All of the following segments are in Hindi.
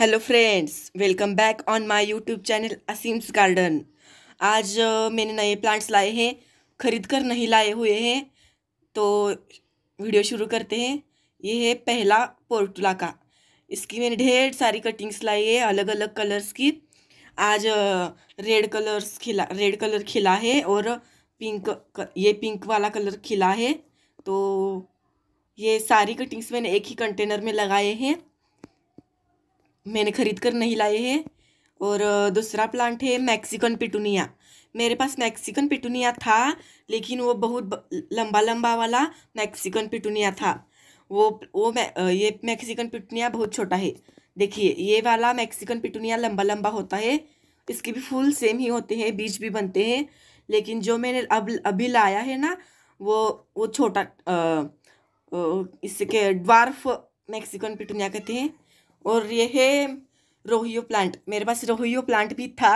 hello friends welcome back on my YouTube channel Aseem's garden आज मैंने नए प्लांट्स लाए हैं खरीद कर नहीं लाए हुए हैं तो वीडियो शुरू करते हैं ये है पहला पोर्टुला का इसकी मैंने ढेर सारी कटिंग्स लाई है अलग अलग कलर्स की आज रेड कलर्स खिला रेड कलर खिला है और पिंक ये पिंक वाला कलर खिला है तो ये सारी कटिंग्स मैंने एक ही कंटेनर में लगाए हैं मैंने ख़रीद कर नहीं लाए हैं और दूसरा प्लांट है मैक्सिकन पिटूनिया मेरे पास मैक्सिकन पिटूनिया था लेकिन वो बहुत लंबा लंबा वाला मैक्सिकन पिटूनिया था वो वो मै, ये मैक्सिकन पिटूनिया बहुत छोटा है देखिए ये वाला मैक्सिकन पिटूनिया लंबा लंबा होता है इसके भी फूल सेम ही होते हैं बीज भी बनते हैं लेकिन जो मैंने अब अभी लाया है ना वो वो छोटा इसके ड्वार्फ मैक्सिकन पिटूनिया कहते हैं और ये है रोहियो प्लांट मेरे पास रोहियो प्लांट भी था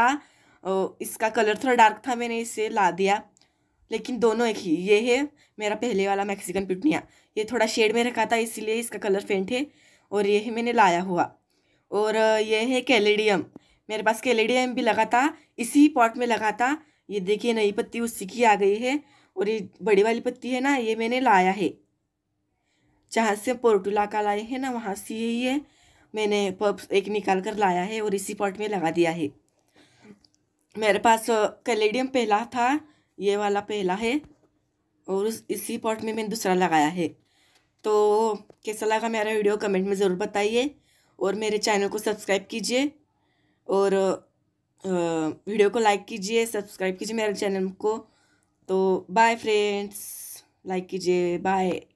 इसका कलर थोड़ा डार्क था मैंने इसे ला दिया लेकिन दोनों एक ही ये है मेरा पहले वाला मैक्सिकन पिटनिया ये थोड़ा शेड में रखा था इसीलिए इसका कलर फेंट है और ये है मैंने लाया हुआ और ये है कैलेडियम मेरे पास कैलेडियम भी लगा था इसी पॉट में लगा था ये देखिए नई पत्ती उसी की आ गई है और ये बड़ी वाली पत्ती है ना ये मैंने लाया है जहाँ से पोर्टुला का लाए हैं ना वहाँ से यही है मैंने पब्स एक निकाल कर लाया है और इसी पॉट में लगा दिया है मेरे पास कैलेडियम पहला था ये वाला पहला है और उस इसी पॉट में मैंने दूसरा लगाया है तो कैसा लगा मेरा वीडियो कमेंट में ज़रूर बताइए और मेरे चैनल को सब्सक्राइब कीजिए और वीडियो को लाइक कीजिए सब्सक्राइब कीजिए मेरे चैनल को तो बाय फ्रेंड्स लाइक कीजिए बाय